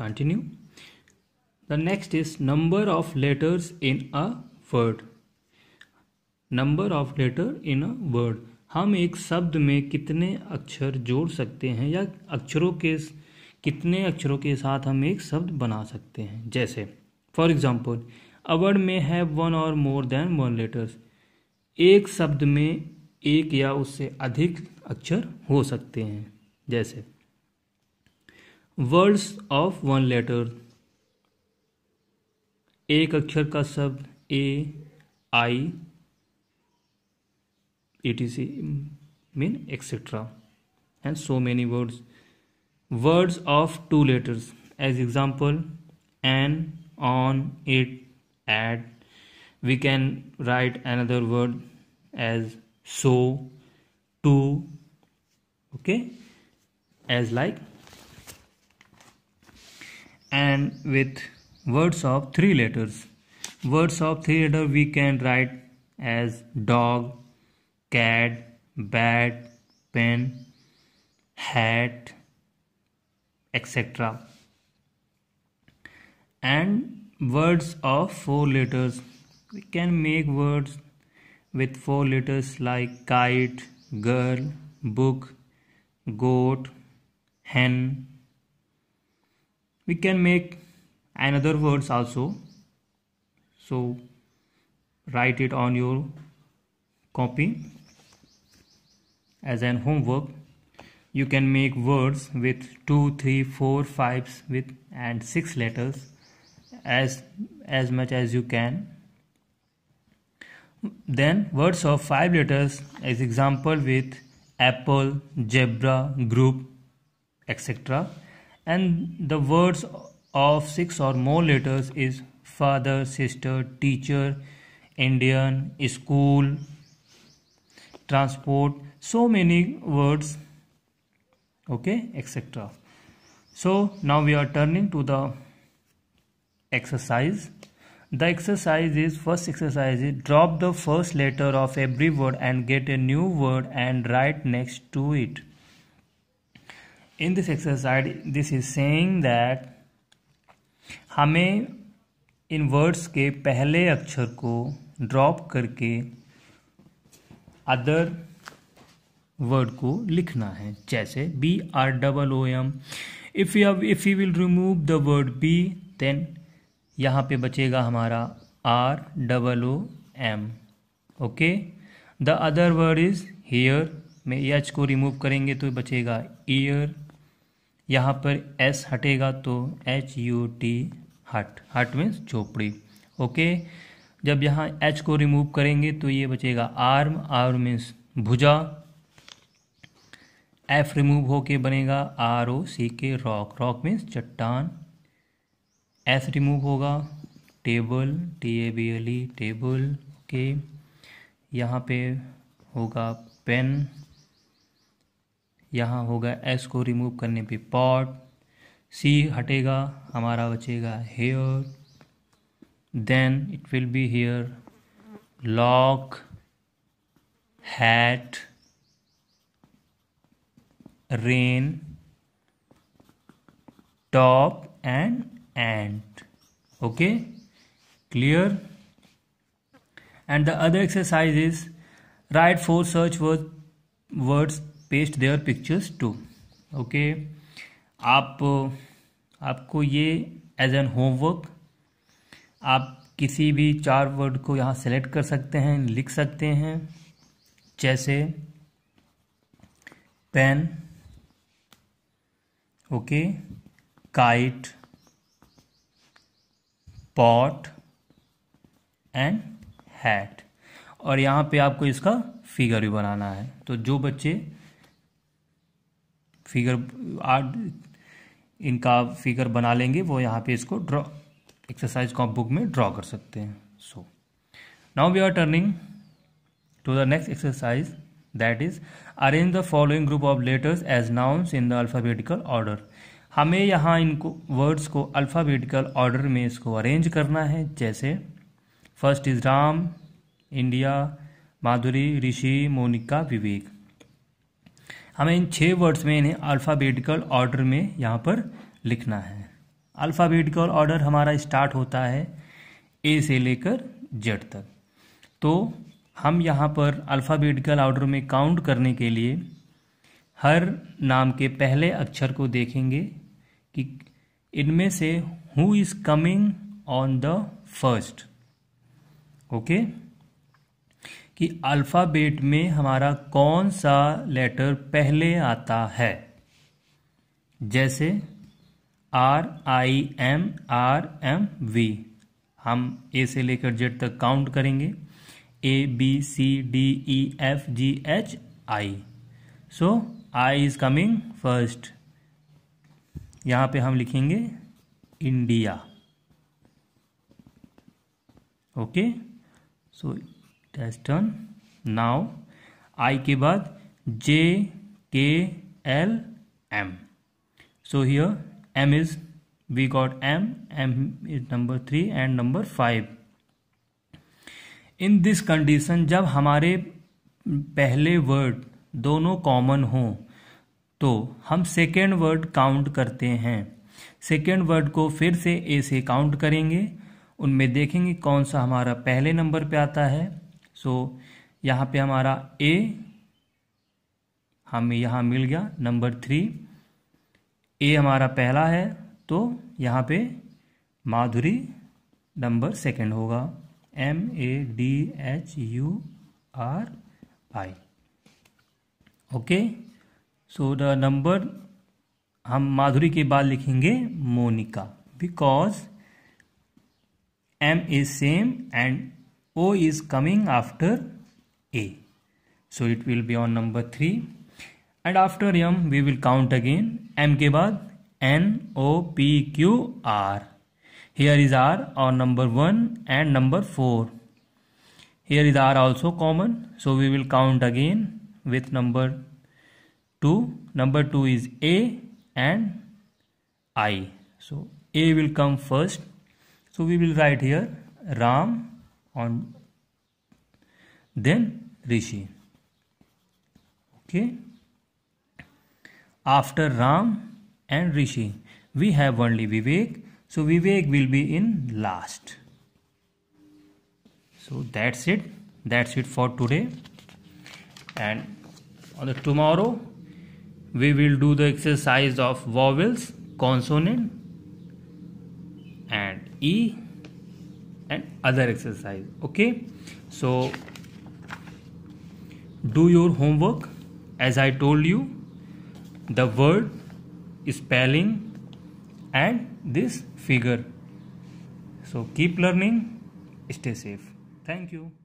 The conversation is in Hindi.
continue the next is number of letters in a word number of letter in a word हम एक शब्द में कितने अक्षर जोड़ सकते हैं या अक्षरों के कितने अक्षरों के साथ हम एक शब्द बना सकते हैं जैसे फॉर एग्जाम्पल अवर्ड में है वन और मोर देन वन लेटर्स एक शब्द में एक या उससे अधिक अक्षर हो सकते हैं जैसे वर्ड्स ऑफ वन लेटर एक अक्षर का शब्द a I a T C mean etcetera and so many words words of two letters as example an on it at can write an other word as so to okay as like and with words of three letters. Words of three letters we can write as dog, cat, bat, pen, hat, etc. And words of four letters we can make words with four letters like kite, girl, book, goat, hen, we can make another words also so write it on your copy as an homework you can make words with two, three, four, fives, with and 6 letters as as much as you can then words of 5 letters as example with apple zebra group etc and the words of six or more letters is father, sister, teacher, Indian, school, transport, so many words, okay, etc. So now we are turning to the exercise. The exercise is first exercise is drop the first letter of every word and get a new word and write next to it. In this exercise this is saying that हमें इन वर्ड्स के पहले अक्षर को ड्रॉप करके अदर वर्ड को लिखना है जैसे B R double O M if you if you will remove the word B then यहाँ पे बचेगा हमारा R double O M okay the other word is hair में एच को रिमूव करेंगे तो बचेगा ईयर यहाँ पर एस हटेगा तो एच यू टी हट हट मीन्स झोपड़ी ओके जब यहाँ एच को रिमूव करेंगे तो ये बचेगा आर्म आर्म मीन्स भुजा एफ रिमूव होके बनेगा R O C K rock rock means चट्टान एस रिमूव होगा table T A B L E table okay यहाँ पे होगा पेन यहाँ होगा एस को रिमूव करने पे पॉट सी हटेगा हमारा बचेगा hair then it will be hair lock hat rain top and and okay clear and the other exercise is write four सर्च word words paste their pictures too okay आप आपको ये एज एन होमवर्क आप किसी भी चार वर्ड को यहाँ सेलेक्ट कर सकते हैं लिख सकते हैं जैसे pen okay kite pot and hat और यहाँ पे आपको इसका फिगर भी बनाना है तो जो बच्चे फिगर आर्ट इनका फिगर बना लेंगे वो यहाँ पे इसको ड्रॉ एक्सरसाइज कॉप बुक में ड्रॉ कर सकते हैं so now we are turning to the next exercise that is arrange the following group of letters as nouns in the alphabetical order हमें यहाँ इनको वर्ड्स को अल्फ़ाबेटिकल ऑर्डर में इसको अरेंज करना है जैसे first is Ram India Madhuri Rishi Monika Vivek हमें इन छः वर्ड्स में इन्हें अल्फ़ाबेटिकल ऑर्डर में यहाँ पर लिखना है अल्फ़ाबेटिकल ऑर्डर हमारा स्टार्ट होता है ए से लेकर जेड तक तो हम यहाँ पर अल्फ़ाबेटिकल ऑर्डर में काउंट करने के लिए हर नाम के पहले अक्षर को देखेंगे कि इनमें से who is coming on the first okay कि अल्फ़ाबेट में हमारा कौन सा लेटर पहले आता है जैसे R I M R M V हम ए से लेकर जेड तक काउंट करेंगे A B C D E F G H I so I is coming first यहाँ पे हम लिखेंगे India okay so it turn now I के बाद J K L M so here M is we got M M is number three and number five in this condition जब हमारे पहले वर्ड दोनों कॉमन हों तो हम सेकेंड वर्ड काउंट करते हैं सेकेंड वर्ड को फिर से ए से काउंट करेंगे उनमें देखेंगे कौन सा हमारा पहले नंबर पे आता है सो so, यहाँ पे हमारा ए हमें यहाँ मिल गया नंबर थ्री ए हमारा पहला है तो यहाँ पे माधुरी नंबर सेकंड होगा M A D H U R I okay so the number हम माधुरी के बाद लिखेंगे Monika because M is same and O is coming after A. So it will be on number 3. And after M, we will count again. M ke baad N, O, P, Q, R. Here is R on number 1 and number 4. Here is R also common. So we will count again with number 2. Number 2 is A and I. So A will come first. So we will write here Ram on then Rishi. Okay. After Ram and Rishi, we have only Vivek. So Vivek will be in last. So that's it. That's it for today. And on the tomorrow, we will do the exercise of vowels, consonant, and E and other exercise okay so do your homework as i told you the word spelling and this figure so keep learning stay safe thank you